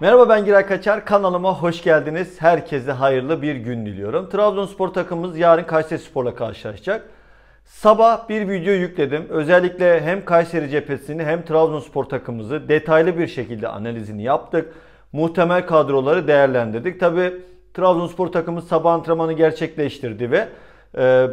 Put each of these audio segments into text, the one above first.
Merhaba ben Giray Kaçar. Kanalıma hoş geldiniz. Herkese hayırlı bir gün diliyorum. Trabzonspor takımımız yarın Kayseri Spor'la karşılaşacak. Sabah bir video yükledim. Özellikle hem Kayseri cephesini hem Trabzonspor takımımızı detaylı bir şekilde analizini yaptık. Muhtemel kadroları değerlendirdik. Tabi Trabzonspor takımı sabah antrenmanı gerçekleştirdi ve e,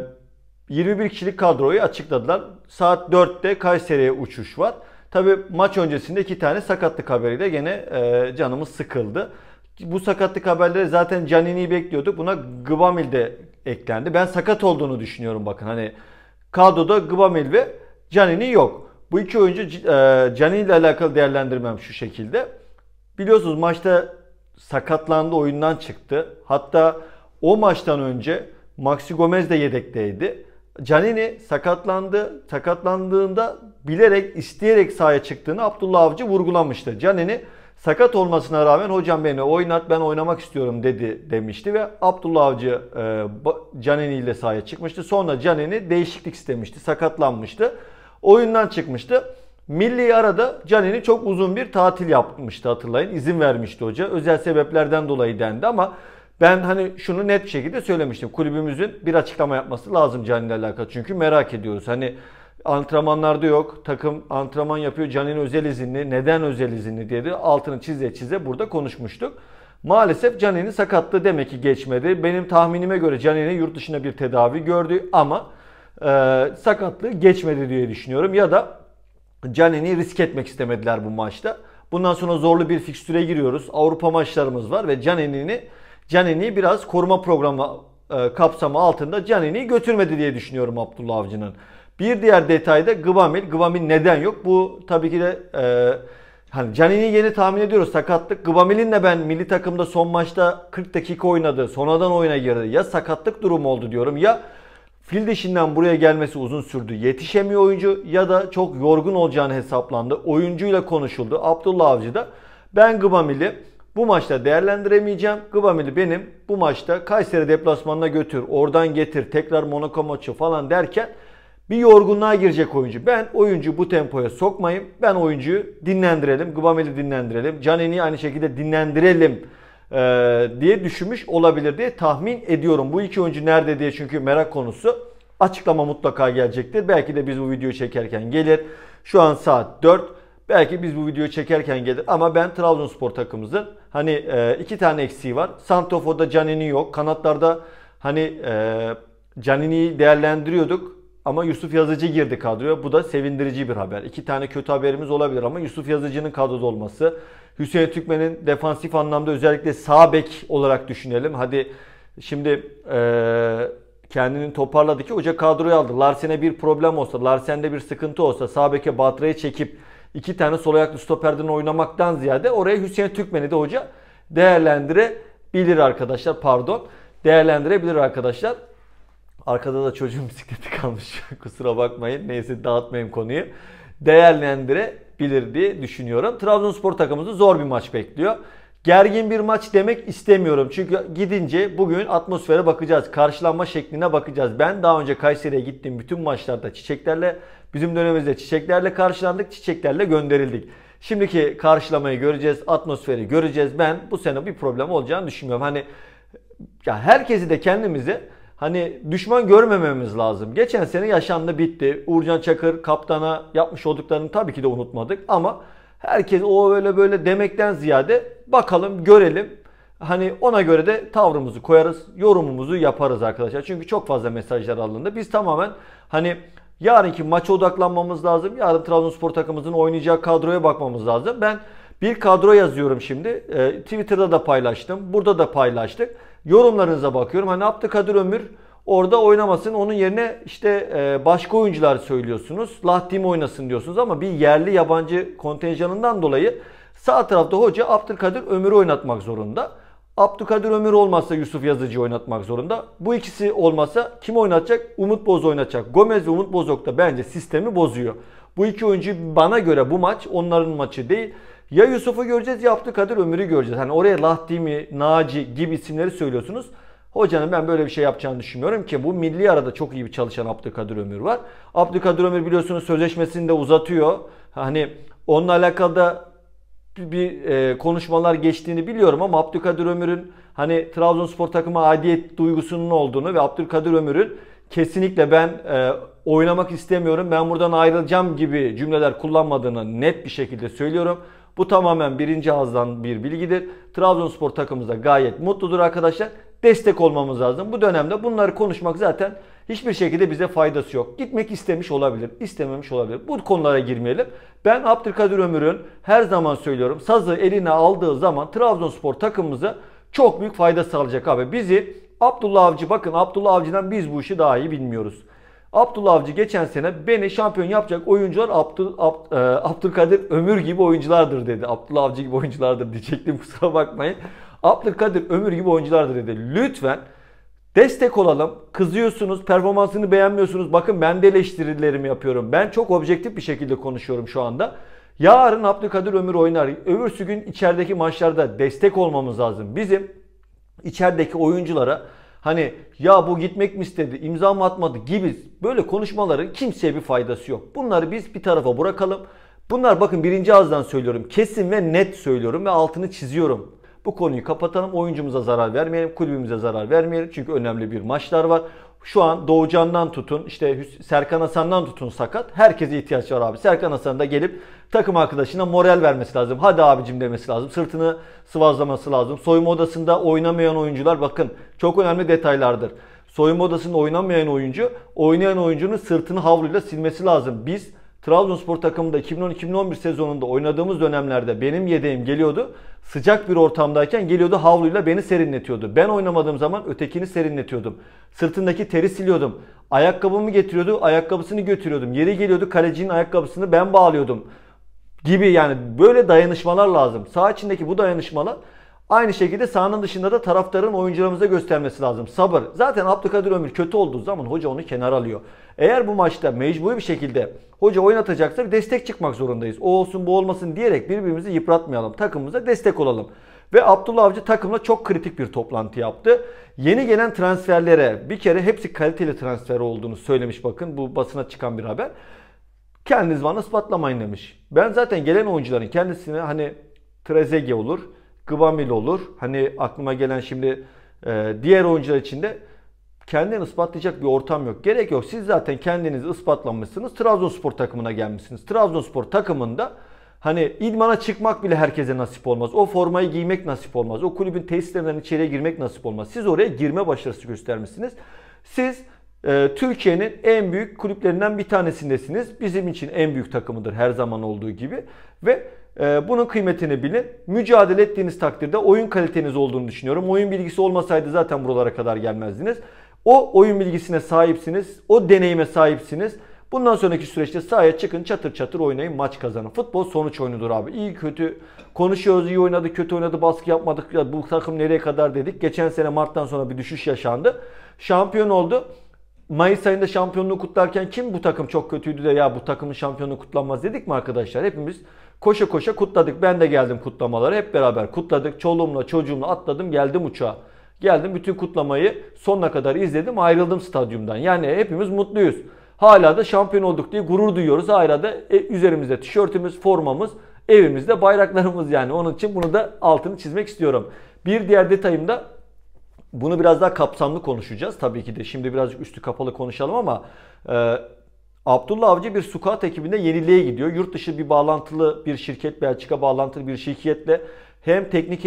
21 kişilik kadroyu açıkladılar. Saat 4'te Kayseri'ye uçuş var. Tabi maç öncesinde iki tane sakatlık haberiyle gene e, canımız sıkıldı. Bu sakatlık haberleri zaten Canini'yi bekliyorduk. Buna Gbamil de eklendi. Ben sakat olduğunu düşünüyorum bakın. Hani kadroda Gbamil ve Canini yok. Bu iki oyuncu e, Canini ile alakalı değerlendirmem şu şekilde. Biliyorsunuz maçta sakatlandı oyundan çıktı. Hatta o maçtan önce Maxi Gomez de yedekteydi. Canini sakatlandı. Sakatlandığında bilerek, isteyerek sahaya çıktığını Abdullah Avcı vurgulamıştı. Canini sakat olmasına rağmen hocam beni oynat ben oynamak istiyorum dedi demişti ve Abdullah Avcı e, Canini ile sahaya çıkmıştı. Sonra Canini değişiklik istemişti. Sakatlanmıştı. Oyundan çıkmıştı. Milli arada Canini çok uzun bir tatil yapmıştı hatırlayın. İzin vermişti hoca. Özel sebeplerden dolayı dendi ama ben hani şunu net bir şekilde söylemiştim. Kulübümüzün bir açıklama yapması lazım Cani'yle alakalı. Çünkü merak ediyoruz. Hani antrenmanlarda yok. Takım antrenman yapıyor. Cani'nin özel izinli. Neden özel izinli diye de altını çize çize burada konuşmuştuk. Maalesef Canin'i sakatlığı demek ki geçmedi. Benim tahminime göre Canin'i yurt dışında bir tedavi gördü ama e, sakatlığı geçmedi diye düşünüyorum. Ya da Cani'ni risk etmek istemediler bu maçta. Bundan sonra zorlu bir fikstüre giriyoruz. Avrupa maçlarımız var ve Cani'ni Canini biraz koruma programı e, kapsamı altında Canini'yi götürmedi diye düşünüyorum Abdullah Avcı'nın. Bir diğer detay da Gvamil. Gvamil neden yok? Bu tabii ki de e, hani Canini'yi yeni tahmin ediyoruz sakatlık. Gvamil'in de ben milli takımda son maçta 40 dakika oynadı. Sonradan oyuna girdi. Ya sakatlık durumu oldu diyorum ya fil dişinden buraya gelmesi uzun sürdü. Yetişemiyor oyuncu ya da çok yorgun olacağını hesaplandı. Oyuncuyla konuşuldu. Abdullah Avcı da ben Gvamil'i bu maçta değerlendiremeyeceğim. Gıbamili benim bu maçta Kayseri deplasmanına götür, oradan getir, tekrar Monaco maçı falan derken bir yorgunluğa girecek oyuncu. Ben oyuncu bu tempoya sokmayayım. Ben oyuncuyu dinlendirelim. Gıbameli dinlendirelim. Canini aynı şekilde dinlendirelim e, diye düşünmüş olabilir diye tahmin ediyorum. Bu iki oyuncu nerede diye çünkü merak konusu. Açıklama mutlaka gelecektir. Belki de biz bu videoyu çekerken gelir. Şu an saat 4. Belki biz bu videoyu çekerken gelir ama ben Trabzonspor takımımızın hani e, iki tane eksiği var. Santofo'da Canini yok. Kanatlarda hani e, Canini'yi değerlendiriyorduk ama Yusuf Yazıcı girdi kadroya. Bu da sevindirici bir haber. İki tane kötü haberimiz olabilir ama Yusuf Yazıcı'nın kadroda olması. Hüseyin Türkmen'in defansif anlamda özellikle sağ bek olarak düşünelim. Hadi şimdi e, kendini toparladı ki hoca kadroya aldı. Larsen'e bir problem olsa, Larsen'de bir sıkıntı olsa sağ beke Batra'yı çekip iki tane sol ayaklı stoperden oynamaktan ziyade oraya Hüseyin Türkmen'i de hoca değerlendirebilir arkadaşlar. Pardon. Değerlendirebilir arkadaşlar. Arkada da çocuğun bisikleti kalmış. Kusura bakmayın. Neyse dağıtmayayım konuyu. Değerlendirebilir diye düşünüyorum. Trabzonspor takımımızı zor bir maç bekliyor. Gergin bir maç demek istemiyorum. Çünkü gidince bugün atmosfere bakacağız. Karşılanma şekline bakacağız. Ben daha önce Kayseri'ye gittiğim bütün maçlarda çiçeklerle, bizim dönemimizde çiçeklerle karşılandık, çiçeklerle gönderildik. Şimdiki karşılamayı göreceğiz, atmosferi göreceğiz. Ben bu sene bir problem olacağını düşünmüyorum. Hani ya herkesi de kendimizi, hani düşman görmememiz lazım. Geçen sene yaşandı bitti. Uğurcan Çakır kaptana yapmış olduklarını tabii ki de unutmadık ama herkes o öyle böyle demekten ziyade bakalım görelim. Hani ona göre de tavrımızı koyarız, yorumumuzu yaparız arkadaşlar. Çünkü çok fazla mesajlar alındı. Biz tamamen hani yarınki maça odaklanmamız lazım. Yarın Trabzonspor takımımızın oynayacağı kadroya bakmamız lazım. Ben bir kadro yazıyorum şimdi. Ee, Twitter'da da paylaştım. Burada da paylaştık. Yorumlarınıza bakıyorum. Hani Abdülkadir Ömür Orada oynamasın. Onun yerine işte e, başka oyuncular söylüyorsunuz. Lahdim oynasın diyorsunuz ama bir yerli yabancı kontenjanından dolayı sağ tarafta hoca Abdülkadir Ömür'ü oynatmak zorunda. Abdülkadir Ömür olmazsa Yusuf Yazıcı oynatmak zorunda. Bu ikisi olmazsa kim oynatacak? Umut Boz oynatacak. Gomez ve Umut Bozok da bence sistemi bozuyor. Bu iki oyuncu bana göre bu maç onların maçı değil. Ya Yusuf'u göreceğiz ya Abdülkadir Ömür'ü göreceğiz. Hani oraya Lahdimi, Naci gibi isimleri söylüyorsunuz. Hocanın ben böyle bir şey yapacağını düşünmüyorum ki bu milli arada çok iyi bir çalışan Abdülkadir Ömür var. Abdülkadir Ömür biliyorsunuz sözleşmesini de uzatıyor. Hani onunla alakalı da bir e, konuşmalar geçtiğini biliyorum ama Abdülkadir Ömür'ün hani Trabzonspor takımı adiyet duygusunun olduğunu ve Abdülkadir Ömür'ün kesinlikle ben e, oynamak istemiyorum ben buradan ayrılacağım gibi cümleler kullanmadığını net bir şekilde söylüyorum. Bu tamamen birinci ağızdan bir bilgidir. Trabzonspor takımımız da gayet mutludur arkadaşlar destek olmamız lazım. Bu dönemde bunları konuşmak zaten hiçbir şekilde bize faydası yok. Gitmek istemiş olabilir, istememiş olabilir. Bu konulara girmeyelim. Ben Abdülkadir Ömür'ün her zaman söylüyorum sazı eline aldığı zaman Trabzonspor takımımıza çok büyük fayda sağlayacak abi. Bizi Abdullah Avcı bakın Abdullah Avcı'dan biz bu işi daha iyi bilmiyoruz. Abdullah Avcı geçen sene beni şampiyon yapacak oyuncular Abdül, Abd, e, Abdülkadir Ömür gibi oyunculardır dedi. Abdullah Avcı gibi oyunculardır diyecektim kusura bakmayın. Abdülkadir ömür gibi oyunculardır dedi. Lütfen destek olalım. Kızıyorsunuz, performansını beğenmiyorsunuz. Bakın ben de eleştirilerimi yapıyorum. Ben çok objektif bir şekilde konuşuyorum şu anda. Yarın Abdülkadir Ömür oynar. Öbürsü gün içerideki maçlarda destek olmamız lazım. Bizim içerideki oyunculara hani ya bu gitmek mi istedi, imza mı atmadı gibi böyle konuşmaların kimseye bir faydası yok. Bunları biz bir tarafa bırakalım. Bunlar bakın birinci ağızdan söylüyorum. Kesin ve net söylüyorum ve altını çiziyorum. Bu konuyu kapatalım. Oyuncumuza zarar vermeyelim. Kulübümüze zarar vermeyelim. Çünkü önemli bir maçlar var. Şu an Doğucan'dan tutun, işte Serkan Hasan'dan tutun sakat. Herkese ihtiyaç var abi. Serkan Hasan da gelip takım arkadaşına moral vermesi lazım. Hadi abicim demesi lazım. Sırtını sıvazlaması lazım. Soyunma odasında oynamayan oyuncular bakın çok önemli detaylardır. Soyunma odasında oynamayan oyuncu, oynayan oyuncunun sırtını havluyla silmesi lazım. Biz Trabzonspor takımında 2010-2011 sezonunda oynadığımız dönemlerde benim yedeğim geliyordu. Sıcak bir ortamdayken geliyordu havluyla beni serinletiyordu. Ben oynamadığım zaman ötekini serinletiyordum. Sırtındaki teri siliyordum. Ayakkabımı getiriyordu, ayakkabısını götürüyordum. Yeri geliyordu kalecinin ayakkabısını ben bağlıyordum. Gibi yani böyle dayanışmalar lazım. Sağ içindeki bu dayanışmalar Aynı şekilde sahanın dışında da taraftarın oyuncularımıza göstermesi lazım. Sabır. Zaten Abdülkadir Ömür kötü olduğu zaman hoca onu kenara alıyor. Eğer bu maçta mecburi bir şekilde hoca oynatacaksa bir destek çıkmak zorundayız. O olsun bu olmasın diyerek birbirimizi yıpratmayalım. Takımımıza destek olalım. Ve Abdullah Avcı takımla çok kritik bir toplantı yaptı. Yeni gelen transferlere bir kere hepsi kaliteli transfer olduğunu söylemiş bakın. Bu basına çıkan bir haber. Kendiniz bana ispatlamayın demiş. Ben zaten gelen oyuncuların kendisine hani Trezege olur. Gvamil olur. Hani aklıma gelen şimdi e, diğer oyuncular için de kendini ispatlayacak bir ortam yok. Gerek yok. Siz zaten kendinizi ispatlamışsınız. Trabzonspor takımına gelmişsiniz. Trabzonspor takımında hani idmana çıkmak bile herkese nasip olmaz. O formayı giymek nasip olmaz. O kulübün tesislerinden içeriye girmek nasip olmaz. Siz oraya girme başarısı göstermişsiniz. Siz e, Türkiye'nin en büyük kulüplerinden bir tanesindesiniz. Bizim için en büyük takımıdır her zaman olduğu gibi. Ve ee, bunun kıymetini bilin. Mücadele ettiğiniz takdirde oyun kaliteniz olduğunu düşünüyorum. Oyun bilgisi olmasaydı zaten buralara kadar gelmezdiniz. O oyun bilgisine sahipsiniz. O deneyime sahipsiniz. Bundan sonraki süreçte sahaya çıkın çatır çatır oynayın maç kazanın. Futbol sonuç oyunudur abi. İyi kötü konuşuyoruz iyi oynadı kötü oynadı baskı yapmadık ya bu takım nereye kadar dedik. Geçen sene Mart'tan sonra bir düşüş yaşandı. Şampiyon oldu. Mayıs ayında şampiyonluğu kutlarken kim bu takım çok kötüydü de ya bu takımın şampiyonluğu kutlanmaz dedik mi arkadaşlar? Hepimiz koşa koşa kutladık. Ben de geldim kutlamaları hep beraber kutladık. Çoluğumla çocuğumla atladım geldim uçağa. Geldim bütün kutlamayı sonuna kadar izledim ayrıldım stadyumdan. Yani hepimiz mutluyuz. Hala da şampiyon olduk diye gurur duyuyoruz. Hala da e, üzerimizde tişörtümüz, formamız, evimizde bayraklarımız yani. Onun için bunu da altını çizmek istiyorum. Bir diğer detayım da bunu biraz daha kapsamlı konuşacağız tabii ki de. Şimdi birazcık üstü kapalı konuşalım ama e, Abdullah Avcı bir squat ekibinde yeniliğe gidiyor. Yurt dışı bir bağlantılı bir şirket, Belçika bağlantılı bir şirketle hem teknik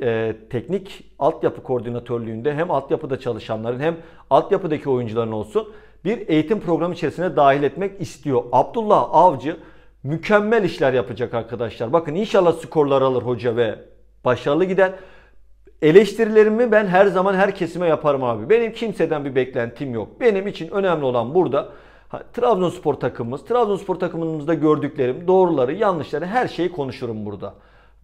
e, teknik altyapı koordinatörlüğünde hem altyapıda çalışanların hem altyapıdaki oyuncuların olsun bir eğitim programı içerisine dahil etmek istiyor. Abdullah Avcı mükemmel işler yapacak arkadaşlar. Bakın inşallah skorlar alır hoca ve başarılı gider. Eleştirilerimi ben her zaman her kesime yaparım abi. Benim kimseden bir beklentim yok. Benim için önemli olan burada Trabzonspor takımımız, Trabzonspor takımımızda gördüklerim, doğruları, yanlışları her şeyi konuşurum burada.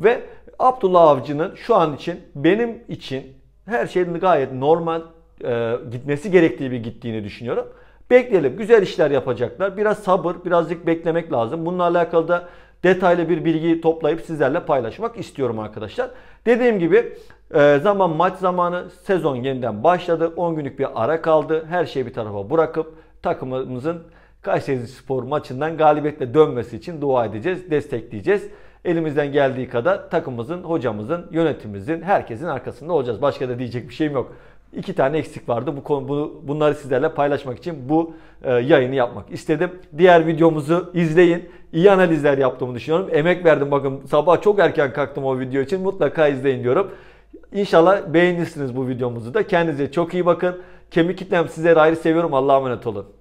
Ve Abdullah Avcı'nın şu an için benim için her şeyin gayet normal e, gitmesi gerektiği bir gittiğini düşünüyorum. Bekleyelim. Güzel işler yapacaklar. Biraz sabır, birazcık beklemek lazım. Bununla alakalı da detaylı bir bilgi toplayıp sizlerle paylaşmak istiyorum arkadaşlar. Dediğim gibi e, zaman maç zamanı sezon yeniden başladı. 10 günlük bir ara kaldı. Her şeyi bir tarafa bırakıp takımımızın Kayseri Spor maçından galibiyetle dönmesi için dua edeceğiz, destekleyeceğiz. Elimizden geldiği kadar takımımızın, hocamızın, yönetimimizin, herkesin arkasında olacağız. Başka da diyecek bir şeyim yok iki tane eksik vardı. Bu konu bunu, bunları sizlerle paylaşmak için bu e, yayını yapmak istedim. Diğer videomuzu izleyin. İyi analizler yaptığımı düşünüyorum. Emek verdim bakın sabah çok erken kalktım o video için. Mutlaka izleyin diyorum. İnşallah beğenirsiniz bu videomuzu da. Kendinize çok iyi bakın. Kemik kitlem sizleri ayrı seviyorum. Allah'a emanet olun.